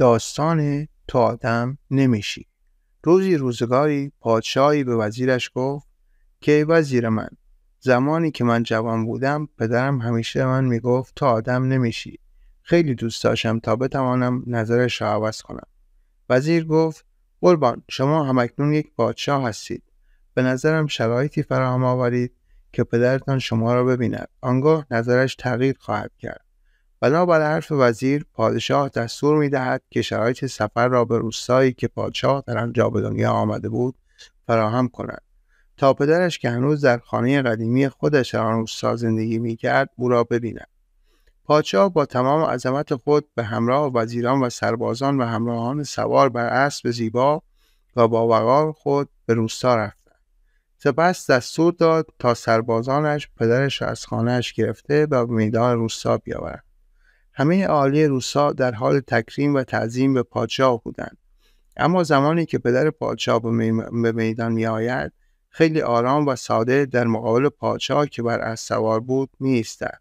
داستان تو آدم نمیشی روزی روزگاری پادشاهی به وزیرش گفت که وزیر من زمانی که من جوان بودم پدرم همیشه من میگفت تو آدم نمیشی خیلی دوست داشتم تا بتوانم نظرش را عوض کنم وزیر گفت قربان شما همکنون یک پادشاه هستید به نظرم شرایطی فراهم آورید که پدرتان شما را ببیند آنگاه نظرش تغییر خواهد کرد بنابر حرف وزیر پادشاه دستور میدهد که شرایط سفر را به روستایی که پادشاه در آنجا به دنیا آمده بود فراهم کند تا پدرش که هنوز در خانه قدیمی خودش آن روستا زندگی میکرد او را ببیند پادشاه با تمام عظمت خود به همراه وزیران و سربازان و همراهان سوار بر اسب زیبا و با وقار خود به روستا رفتند سپس دستور داد تا سربازانش پدرش را از خانهاش گرفته و به میدان روستا بیاورند همه عالی روسا در حال تکریم و تعظیم به پادشاه بودند اما زمانی که پدر پادشاه به میدان می آید خیلی آرام و ساده در مقابل پادشاه که بر از سوار بود می ایستد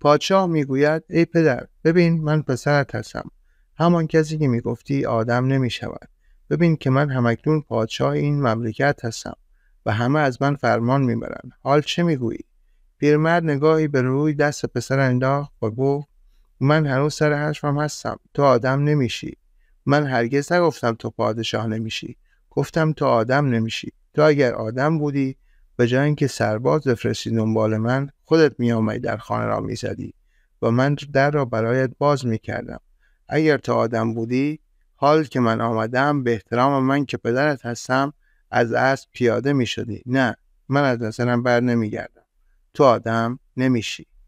پادشاه میگوید ای پدر ببین من پسرت هستم همان کسی که میگفتی آدم نمی شود ببین که من همکنون پادشاه این مملکت هستم و همه از من فرمان میبرند حال چه میگویی پیرمرد نگاهی به روی دست پسر انداخت و گفت من هنوز سر حرفم هستم تو آدم نمیشی من هرگز نگفتم تو پادشاه نمیشی گفتم تو آدم نمیشی تو اگر آدم بودی به جای اینکه سرباز بفرستی دنبال من خودت میآمدی در خانه را میزدی و من در را برایت باز میکردم اگر تو آدم بودی حال که من آمدم به احترام من که پدرت هستم از اسب پیاده میشدی نه من از نظرم بر نمیگردم تو آدم نمیشی